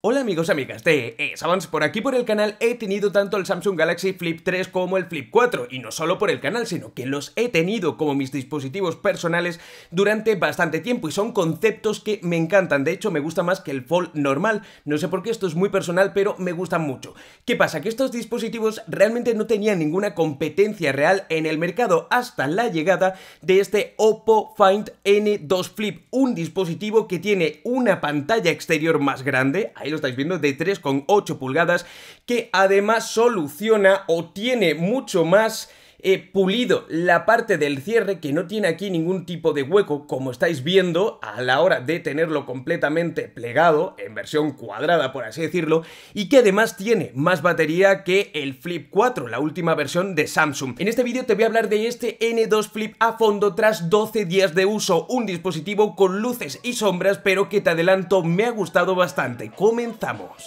Hola amigos y amigas de ESAVANS, por aquí por el canal he tenido tanto el Samsung Galaxy Flip 3 como el Flip 4 y no solo por el canal sino que los he tenido como mis dispositivos personales durante bastante tiempo y son conceptos que me encantan, de hecho me gusta más que el Fold normal, no sé por qué esto es muy personal pero me gustan mucho. ¿Qué pasa? Que estos dispositivos realmente no tenían ninguna competencia real en el mercado hasta la llegada de este Oppo Find N2 Flip, un dispositivo que tiene una pantalla exterior más grande, ahí lo estáis viendo, de 3,8 pulgadas, que además soluciona o tiene mucho más He pulido la parte del cierre que no tiene aquí ningún tipo de hueco, como estáis viendo a la hora de tenerlo completamente plegado, en versión cuadrada por así decirlo, y que además tiene más batería que el Flip 4, la última versión de Samsung. En este vídeo te voy a hablar de este N2 Flip a fondo tras 12 días de uso, un dispositivo con luces y sombras, pero que te adelanto me ha gustado bastante. Comenzamos.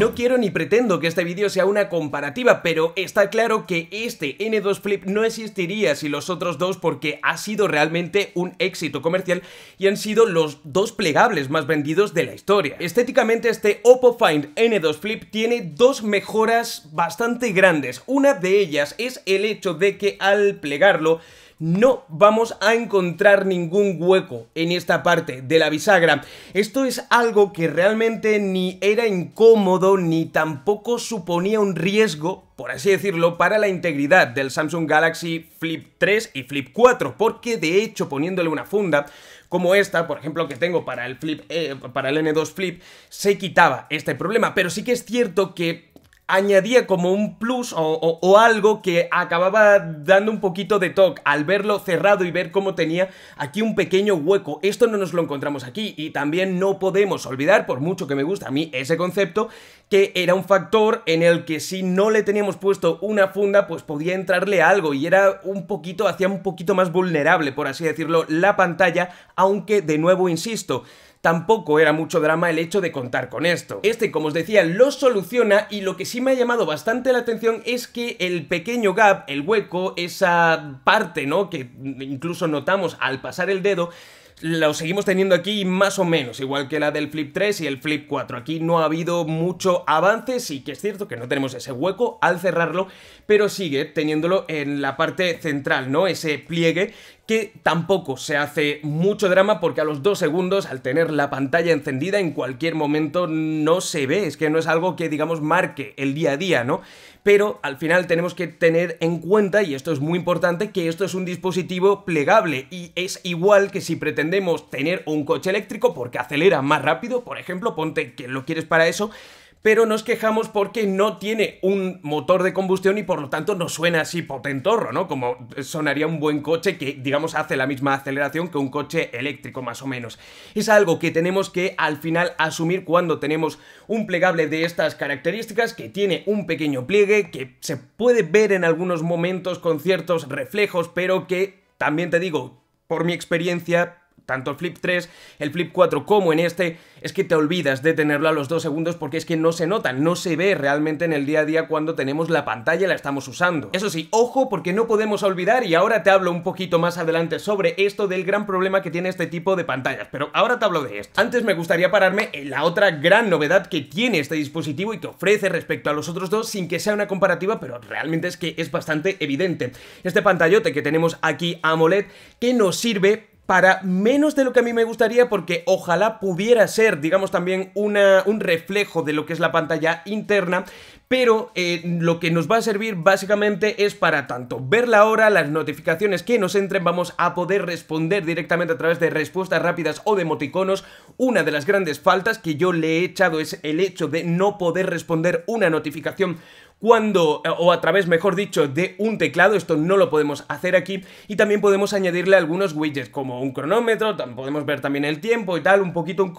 No quiero ni pretendo que este vídeo sea una comparativa, pero está claro que este N2 Flip no existiría sin los otros dos porque ha sido realmente un éxito comercial y han sido los dos plegables más vendidos de la historia. Estéticamente este Oppo Find N2 Flip tiene dos mejoras bastante grandes. Una de ellas es el hecho de que al plegarlo no vamos a encontrar ningún hueco en esta parte de la bisagra. Esto es algo que realmente ni era incómodo ni tampoco suponía un riesgo por así decirlo, para la integridad del Samsung Galaxy Flip 3 y Flip 4, porque de hecho poniéndole una funda como esta, por ejemplo, que tengo para el Flip, eh, para el N2 Flip, se quitaba este problema, pero sí que es cierto que añadía como un plus o, algo que acababa dando un poquito de toque al verlo cerrado y ver cómo tenía aquí un pequeño hueco. Esto no nos lo encontramos aquí y también no podemos olvidar, por mucho que me gusta a mí ese concepto, que era un factor en el que si no le teníamos puesto una funda, pues podía entrarle algo y era un poquito, hacía un poquito más vulnerable, por así decirlo, la pantalla, aunque de nuevo insisto, tampoco era mucho drama el hecho de contar con esto. Este, como os decía, lo soluciona y lo que sí me ha llamado bastante la atención es que el pequeño gap, el hueco, esa parte, ¿no? Que incluso notamos al pasar el dedo, lo seguimos teniendo aquí más o menos, igual que la del Flip 3 y el Flip 4. Aquí no ha habido mucho avance, sí que es cierto que no tenemos ese hueco al cerrarlo, pero sigue teniéndolo en la parte central, ¿no? Ese pliegue que tampoco se hace mucho drama porque a los dos segundos, al tener la pantalla encendida, en cualquier momento no se ve, es que no es algo que, digamos, marque el día a día, ¿no? Pero al final tenemos que tener en cuenta, y esto es muy importante, que esto es un dispositivo plegable y es igual que si pretendemos tener un coche eléctrico porque acelera más rápido, por ejemplo, ponte que lo quieres para eso, pero nos quejamos porque no tiene un motor de combustión y por lo tanto no suena así potentorro, ¿no? Como sonaría un buen coche que, digamos, hace la misma aceleración que un coche eléctrico más o menos. Es algo que tenemos que al final asumir cuando tenemos un plegable de estas características que tiene un pequeño pliegue que se puede ver en algunos momentos con ciertos reflejos, pero que también te digo, por mi experiencia tanto el Flip 3, el Flip 4 como en este, es que te olvidas de tenerlo a los dos segundos porque es que no se nota, no se ve realmente en el día a día cuando tenemos la pantalla y la estamos usando. Eso sí, ojo porque no podemos olvidar, y ahora te hablo un poquito más adelante sobre esto del gran problema que tiene este tipo de pantallas, pero ahora te hablo de esto. Antes me gustaría pararme en la otra gran novedad que tiene este dispositivo y que ofrece respecto a los otros dos sin que sea una comparativa, pero realmente es que es bastante evidente. Este pantallote que tenemos aquí AMOLED que nos sirve para menos de lo que a mí me gustaría porque ojalá pudiera ser, digamos, también una, un reflejo de lo que es la pantalla interna, pero eh, lo que nos va a servir básicamente es para tanto ver la hora, las notificaciones que nos entren, vamos a poder responder directamente a través de respuestas rápidas o de emoticonos. Una de las grandes faltas que yo le he echado es el hecho de no poder responder una notificación cuando, o a través, mejor dicho, de un teclado, esto no lo podemos hacer aquí, y también podemos añadirle algunos widgets como un cronómetro, podemos ver también el tiempo y tal, un poquito,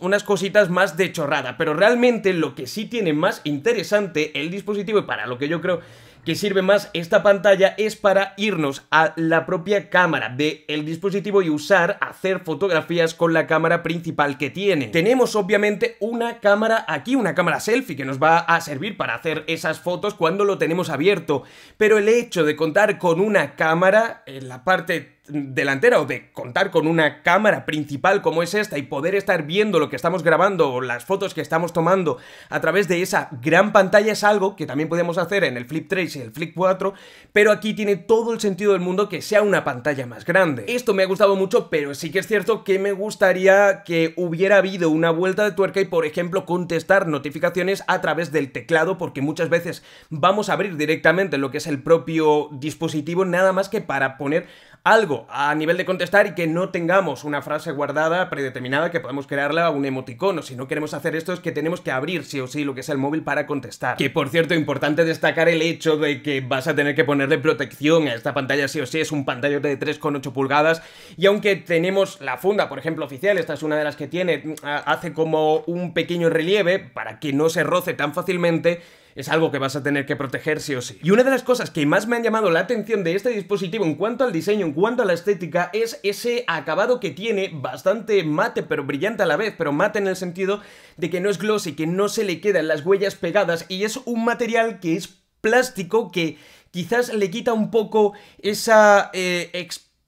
unas cositas más de chorrada, pero realmente lo que sí tiene más interesante el dispositivo y para lo que yo creo que sirve más esta pantalla es para irnos a la propia cámara del el dispositivo y usar, hacer fotografías con la cámara principal que tiene. Tenemos obviamente una cámara aquí, una cámara selfie que nos va a servir para hacer esas fotos cuando lo tenemos abierto, pero el hecho de contar con una cámara en la parte delantera o de contar con una cámara principal como es esta y poder estar viendo lo que estamos grabando o las fotos que estamos tomando a través de esa gran pantalla es algo que también podemos hacer en el Flip 3 y el Flip 4, pero aquí tiene todo el sentido del mundo que sea una pantalla más grande. Esto me ha gustado mucho, pero sí que es cierto que me gustaría que hubiera habido una vuelta de tuerca y por ejemplo contestar notificaciones a través del teclado porque muchas veces vamos a abrir directamente lo que es el propio dispositivo nada más que para poner algo a nivel de contestar y que no tengamos una frase guardada, predeterminada, que podemos crearla un emoticono. Si no queremos hacer esto es que tenemos que abrir sí o sí lo que es el móvil para contestar. Que por cierto, importante destacar el hecho de que vas a tener que ponerle protección a esta pantalla sí o sí, es un pantalla de 3,8 pulgadas y aunque tenemos la funda, por ejemplo, oficial, esta es una de las que tiene, mm, hace como un pequeño relieve para que no se roce tan fácilmente, es algo que vas a tener que proteger sí o sí. Y una de las cosas que más me han llamado la atención de este dispositivo en cuanto al diseño, en cuanto a la estética, es ese acabado que tiene bastante mate, pero brillante a la vez, pero mate en el sentido de que no es glossy, que no se le quedan las huellas pegadas y es un material que es plástico que quizás le quita un poco esa eh,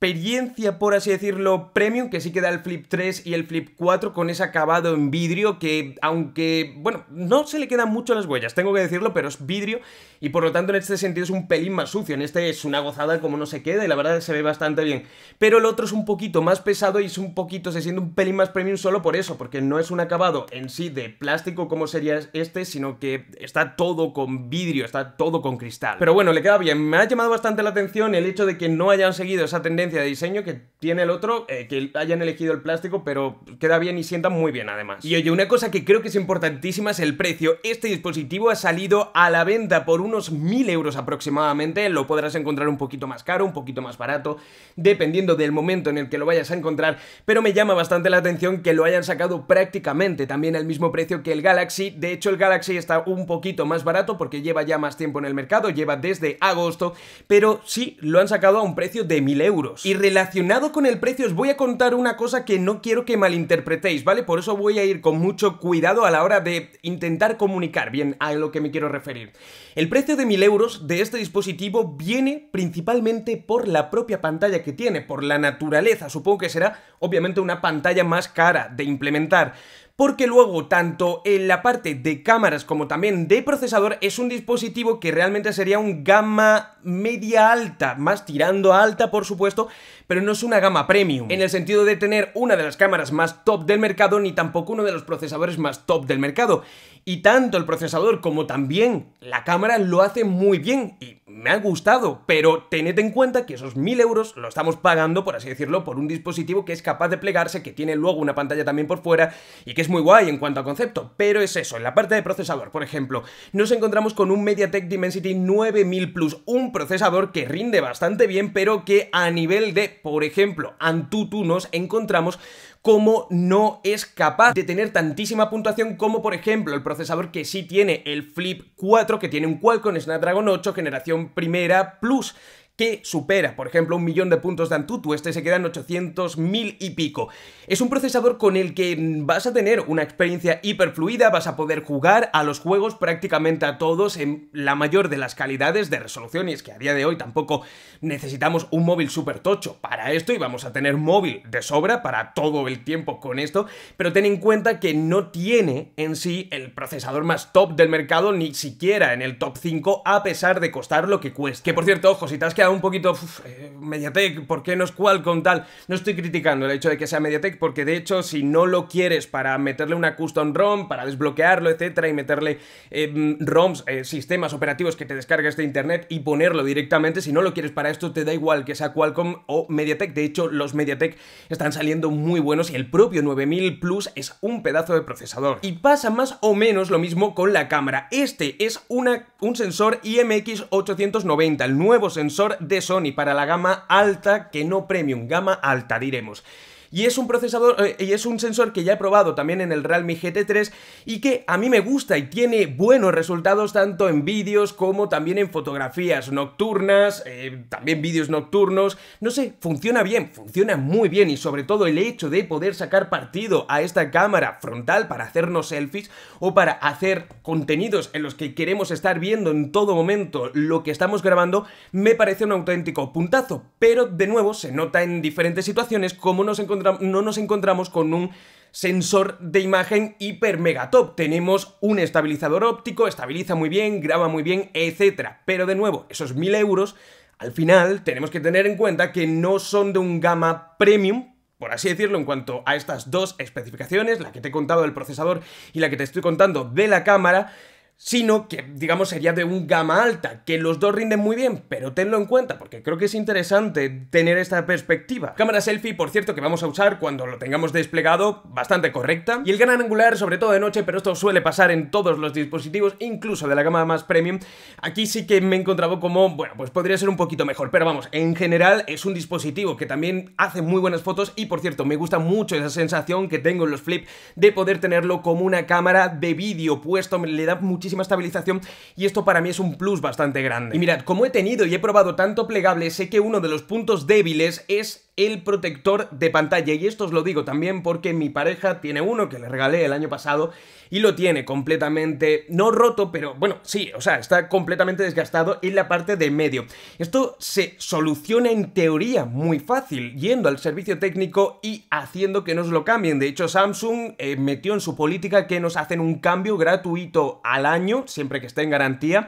experiencia, por así decirlo, premium que sí queda el Flip 3 y el Flip 4 con ese acabado en vidrio que, aunque, bueno, no se le quedan mucho las huellas, tengo que decirlo, pero es vidrio y por lo tanto en este sentido es un pelín más sucio. En este es una gozada como no se queda y la verdad se ve bastante bien. Pero el otro es un poquito más pesado y es un poquito, se siente un pelín más premium solo por eso, porque no es un acabado en sí de plástico como sería este, sino que está todo con vidrio, está todo con cristal. Pero bueno, le queda bien. Me ha llamado bastante la atención el hecho de que no hayan seguido esa tendencia de diseño que tiene el otro, eh, que hayan elegido el plástico, pero queda bien y sienta muy bien además. Y oye, una cosa que creo que es importantísima es el precio. Este dispositivo ha salido a la venta por unos 1000 euros aproximadamente, lo podrás encontrar un poquito más caro, un poquito más barato, dependiendo del momento en el que lo vayas a encontrar, pero me llama bastante la atención que lo hayan sacado prácticamente también al mismo precio que el Galaxy. De hecho, el Galaxy está un poquito más barato porque lleva ya más tiempo en el mercado, lleva desde agosto, pero sí lo han sacado a un precio de 1000 euros. Y relacionado con el precio os voy a contar una cosa que no quiero que malinterpretéis, ¿vale? Por eso voy a ir con mucho cuidado a la hora de intentar comunicar bien a lo que me quiero referir. El precio de 1000 euros de este dispositivo viene principalmente por la propia pantalla que tiene, por la naturaleza. Supongo que será obviamente una pantalla más cara de implementar porque luego tanto en la parte de cámaras como también de procesador es un dispositivo que realmente sería un gama media alta, más tirando alta por supuesto, pero no es una gama premium, en el sentido de tener una de las cámaras más top del mercado ni tampoco uno de los procesadores más top del mercado. Y tanto el procesador como también la cámara lo hace muy bien y me ha gustado, pero tened en cuenta que esos 1000 euros lo estamos pagando, por así decirlo, por un dispositivo que es capaz de plegarse, que tiene luego una pantalla también por fuera y que es muy guay en cuanto a concepto, pero es eso, en la parte de procesador, por ejemplo, nos encontramos con un MediaTek Dimensity 9000 Plus, un procesador que rinde bastante bien, pero que a nivel de, por ejemplo, Antutu nos encontramos como no es capaz de tener tantísima puntuación como por ejemplo el procesador que sí tiene el Flip 4, que tiene un Qualcomm Snapdragon 8 generación primera Plus que supera, por ejemplo, un millón de puntos de Antutu, este se queda en 800.000 y pico. Es un procesador con el que vas a tener una experiencia hiperfluida, vas a poder jugar a los juegos prácticamente a todos en la mayor de las calidades de resolución, y es que a día de hoy tampoco necesitamos un móvil súper tocho para esto, y vamos a tener móvil de sobra para todo el tiempo con esto, pero ten en cuenta que no tiene en sí el procesador más top del mercado, ni siquiera en el top 5, a pesar de costar lo que cuesta. Que por cierto, ojo, si te has quedado un poquito eh, Mediatek, ¿por qué no es Qualcomm tal? No estoy criticando el hecho de que sea Mediatek porque de hecho si no lo quieres para meterle una custom ROM, para desbloquearlo, etcétera, y meterle eh, ROMs, eh, sistemas operativos que te descargues de internet y ponerlo directamente, si no lo quieres para esto te da igual que sea Qualcomm o Mediatek. De hecho, los Mediatek están saliendo muy buenos y el propio 9000 Plus es un pedazo de procesador. Y pasa más o menos lo mismo con la cámara. Este es una, un sensor IMX890, el nuevo sensor de Sony para la gama alta, que no premium, gama alta diremos. Y es un procesador, eh, y es un sensor que ya he probado también en el Realme GT3 y que a mí me gusta y tiene buenos resultados tanto en vídeos como también en fotografías nocturnas, eh, también vídeos nocturnos. No sé, funciona bien, funciona muy bien y sobre todo el hecho de poder sacar partido a esta cámara frontal para hacernos selfies o para hacer contenidos en los que queremos estar viendo en todo momento lo que estamos grabando, me parece un auténtico puntazo. Pero de nuevo se nota en diferentes situaciones como nos encontramos no nos encontramos con un sensor de imagen hiper mega top. Tenemos un estabilizador óptico, estabiliza muy bien, graba muy bien, etc. Pero de nuevo, esos 1000 euros, al final tenemos que tener en cuenta que no son de un gama premium, por así decirlo, en cuanto a estas dos especificaciones, la que te he contado del procesador y la que te estoy contando de la cámara sino que, digamos, sería de un gama alta, que los dos rinden muy bien, pero tenlo en cuenta, porque creo que es interesante tener esta perspectiva. Cámara selfie, por cierto, que vamos a usar cuando lo tengamos desplegado, bastante correcta, y el gran angular, sobre todo de noche, pero esto suele pasar en todos los dispositivos, incluso de la gama más premium, aquí sí que me he encontrado como, bueno, pues podría ser un poquito mejor, pero vamos, en general es un dispositivo que también hace muy buenas fotos, y por cierto, me gusta mucho esa sensación que tengo en los flip de poder tenerlo como una cámara de vídeo puesto, le da muchísimo estabilización y esto para mí es un plus bastante grande. Y mirad, como he tenido y he probado tanto plegable, sé que uno de los puntos débiles es el protector de pantalla. Y esto os lo digo también porque mi pareja tiene uno que le regalé el año pasado y lo tiene completamente, no roto, pero bueno, sí, o sea, está completamente desgastado en la parte de medio. Esto se soluciona en teoría muy fácil, yendo al servicio técnico y haciendo que nos lo cambien. De hecho, Samsung eh, metió en su política que nos hacen un cambio gratuito al año, siempre que esté en garantía.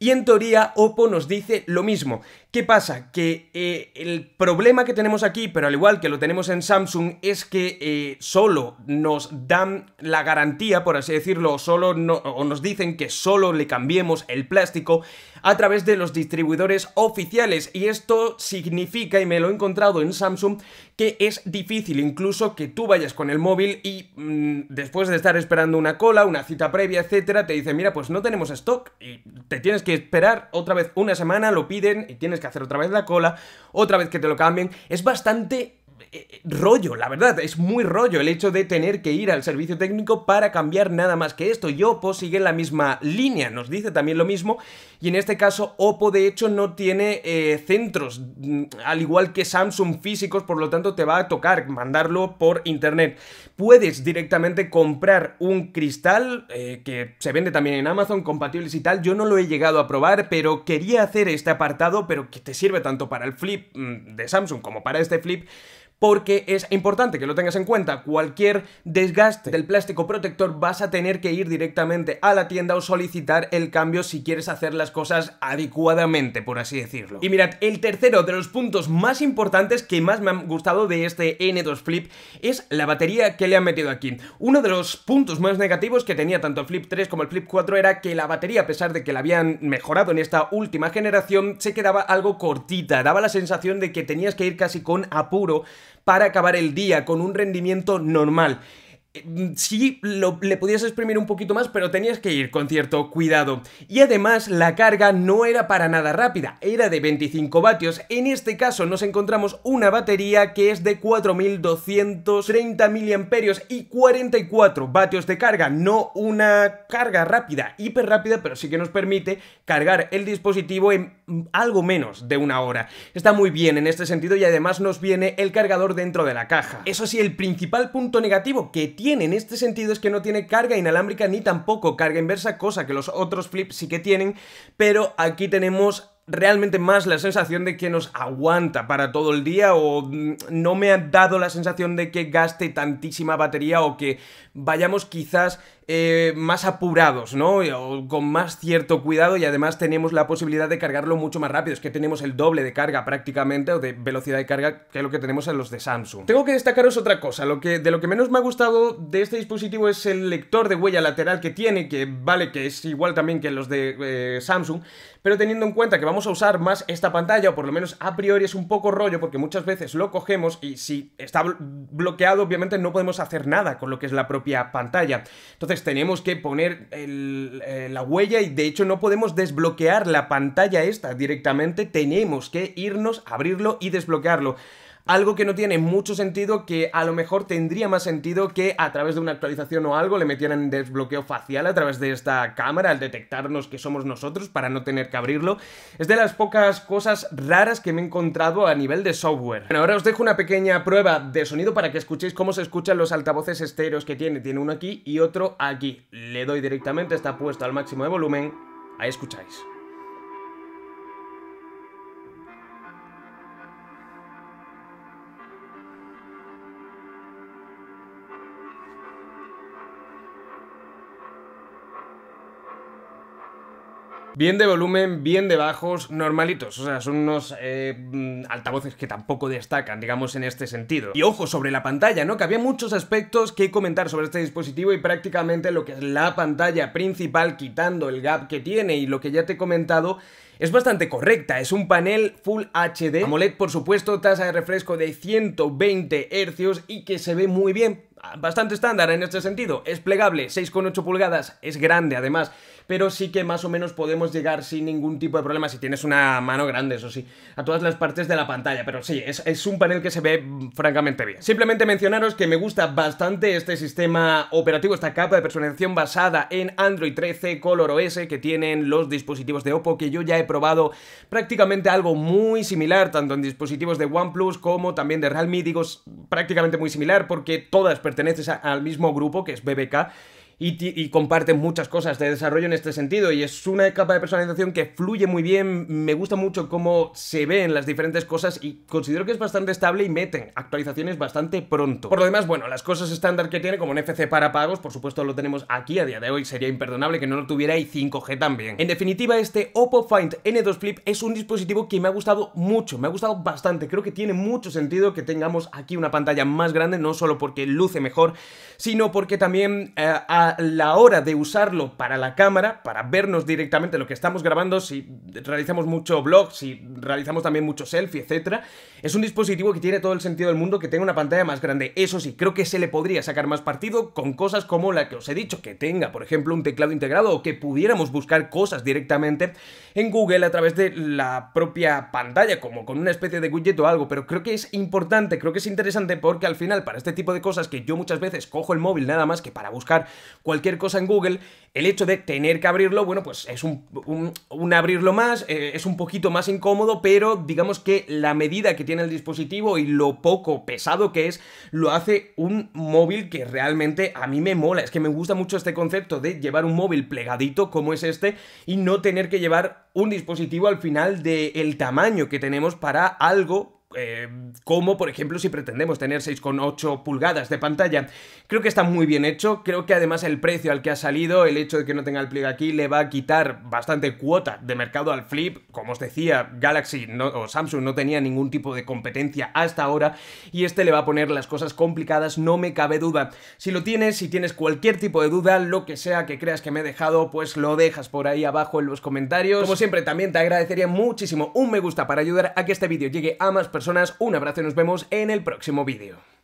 Y en teoría, Oppo nos dice lo mismo. ¿Qué pasa? Que eh, el problema que tenemos aquí, pero al igual que lo tenemos en Samsung, es que eh, solo nos dan la garantía, por así decirlo, solo no, o nos dicen que solo le cambiemos el plástico a través de los distribuidores oficiales. Y esto significa, y me lo he encontrado en Samsung, que es difícil incluso que tú vayas con el móvil y mm, después de estar esperando una cola, una cita previa, etcétera, te dicen, mira, pues no tenemos stock y te tienes que esperar otra vez una semana, lo piden y tienes que hacer otra vez la cola, otra vez que te lo cambien. Es bastante eh, rollo, la verdad, es muy rollo el hecho de tener que ir al servicio técnico para cambiar nada más que esto. yo Oppo sigue la misma línea, nos dice también lo mismo y en este caso Oppo de hecho no tiene eh, centros, mm, al igual que Samsung físicos, por lo tanto te va a tocar mandarlo por internet. Puedes directamente comprar un cristal eh, que se vende también en Amazon, compatibles y tal, yo no lo he llegado a probar, pero quería hacer este apartado, pero que te sirve tanto para el flip mm, de Samsung como para este flip, porque es importante que lo tengas en cuenta. Cualquier desgaste del plástico protector vas a tener que ir directamente a la tienda o solicitar el cambio si quieres hacer las cosas adecuadamente, por así decirlo. Y mirad, el tercero de los puntos más importantes que más me han gustado de este N2 Flip es la batería que le han metido aquí. Uno de los puntos más negativos que tenía tanto el Flip 3 como el Flip 4 era que la batería, a pesar de que la habían mejorado en esta última generación, se quedaba algo cortita, daba la sensación de que tenías que ir casi con apuro para acabar el día con un rendimiento normal. Mm, sí le podías exprimir un poquito más, pero tenías que ir con cierto cuidado. Y además la carga no era para nada rápida, era de 25 vatios. En este caso nos encontramos una batería que es de 4230 miliamperios y 44 vatios de carga, no una carga rápida, hiper rápida, pero sí que nos permite cargar el dispositivo en mm, algo menos de una hora. Está muy bien en este sentido y además nos viene el cargador dentro de la caja. Eso sí, el principal punto negativo que tiene en este sentido es que no tiene carga inalámbrica ni tampoco carga inversa, cosa que los otros flips sí que tienen, pero aquí tenemos realmente más la sensación de que nos aguanta para todo el día o mm, no me ha dado la sensación de que gaste tantísima batería o que vayamos quizás eh, más apurados, ¿no? O con más cierto cuidado y además tenemos la posibilidad de cargarlo mucho más rápido. Es que tenemos el doble de carga prácticamente o de velocidad de carga que lo que tenemos en los de Samsung. Tengo que destacaros otra cosa. Lo que, de lo que menos me ha gustado de este dispositivo es el lector de huella lateral que tiene, que vale que es igual también que los de eh, Samsung, pero teniendo en cuenta que vamos a usar más esta pantalla, o por lo menos a priori es un poco rollo, porque muchas veces lo cogemos y si está bloqueado, obviamente no podemos hacer nada con lo que es la propia pantalla. Entonces, tenemos que poner eh, la huella y de hecho no podemos desbloquear la pantalla esta directamente, tenemos que irnos, abrirlo y desbloquearlo algo que no tiene mucho sentido, que a lo mejor tendría más sentido que a través de una actualización o algo le metieran desbloqueo facial a través de esta cámara al detectarnos que somos nosotros para no tener que abrirlo. Es de las pocas cosas raras que me he encontrado a nivel de software. Bueno, ahora os dejo una pequeña prueba de sonido para que escuchéis cómo se escuchan los altavoces estéreos que tiene. Tiene uno aquí y otro aquí. Le doy directamente, está puesto al máximo de volumen. Ahí escucháis. Bien de volumen, bien de bajos, normalitos. O sea, son unos eh, mm, altavoces que tampoco destacan, digamos, en este sentido. Y ojo sobre la pantalla, ¿no? Que había muchos aspectos que comentar sobre este dispositivo y prácticamente lo que es la pantalla principal, quitando el gap que tiene y lo que ya te he comentado, es bastante correcta, es un panel Full HD, AMOLED por supuesto, tasa de refresco de 120 Hz y que se ve muy bien, bastante estándar en este sentido, es plegable, 6,8 pulgadas, es grande además pero sí que más o menos podemos llegar sin ningún tipo de problema, si tienes una mano grande, eso sí, a todas las partes de la pantalla, pero sí, es, un panel que se ve mm, francamente bien. Simplemente mencionaros que me gusta bastante este sistema operativo, esta capa de personalización basada en Android 13 Color OS que tienen los dispositivos de Oppo, que yo ya he probado prácticamente algo muy similar, tanto en dispositivos de OnePlus como también de Realme, digo prácticamente muy similar porque todas pertenecen al mismo grupo que es BBK y, comparten muchas cosas de desarrollo en este sentido. Y es una capa de personalización que fluye muy bien, me gusta mucho cómo se ven las diferentes cosas y considero que es bastante estable y meten actualizaciones bastante pronto. Por lo demás, bueno, las cosas estándar que tiene como NFC para pagos, por supuesto lo tenemos aquí a día de hoy, sería imperdonable que no lo tuviera y 5G también. En definitiva, este Oppo Find N2 Flip es un dispositivo que me ha gustado mucho, me ha gustado bastante, creo que tiene mucho sentido que tengamos aquí una pantalla más grande, no solo porque luce mejor, sino porque también eh, ha la, hora de usarlo para la cámara, para vernos directamente lo que estamos grabando, si realizamos mucho vlog, si realizamos también mucho selfie, etc. Es un dispositivo que tiene todo el sentido del mundo que tenga una pantalla más grande. Eso sí, creo que se le podría sacar más partido con cosas como la que os he dicho, que tenga, por ejemplo, un teclado integrado o que pudiéramos buscar cosas directamente en Google a través de la propia pantalla, como con una especie de widget o algo, pero creo que es importante, creo que es interesante porque al final para este tipo de cosas que yo muchas veces cojo el móvil nada más que para buscar cualquier cosa en Google, el hecho de tener que abrirlo, bueno, pues es un, abrirlo más, eh, es un poquito más incómodo, pero digamos que la medida que tiene el dispositivo y lo poco pesado que es, lo hace un móvil que realmente a mí me mola. Es que me gusta mucho este concepto de llevar un móvil plegadito como es este y no tener que llevar un dispositivo al final del tamaño que tenemos para algo eh, como por ejemplo si pretendemos tener 6,8 pulgadas de pantalla. Creo que está muy bien hecho, creo que además el precio al que ha salido, el hecho de que no tenga el pliegue aquí, le va a quitar bastante cuota de mercado al flip. Como os decía, Galaxy o Samsung no tenía ningún tipo de competencia hasta ahora y este le va a poner las cosas complicadas, no me cabe duda. Si lo tienes, si tienes cualquier tipo de duda, lo que sea que creas que me he dejado, pues lo dejas por ahí abajo en los comentarios. Como siempre, también te agradecería muchísimo un me gusta para ayudar a que este vídeo llegue a más personas un abrazo y nos vemos en el próximo vídeo.